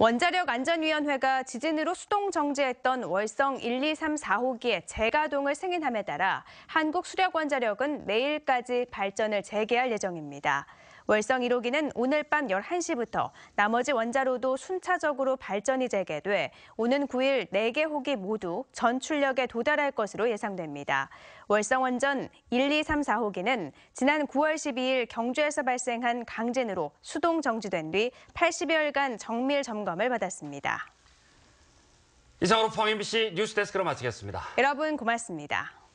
원자력 안전위원회가 지진으로 수동 정지했던 월성 1, 2, 3, 4호기의 재가동을 승인함에 따라 한국 수력 원자력은 내일까지 발전을 재개할 예정입니다. 월성 1호기는 오늘 밤 11시부터 나머지 원자로도 순차적으로 발전이 재개돼 오는 9일 4개 호기 모두 전 출력에 도달할 것으로 예상됩니다. 월성 원전 1, 2, 3, 4호기는 지난 9월 12일 경주에서 발생한 강진으로 수동 정지된 뒤 80여일간 정밀 점검을 받았습니다. 이상으로 포항 MBC 뉴스데스크로 마치겠습니다. 여러분 고맙습니다.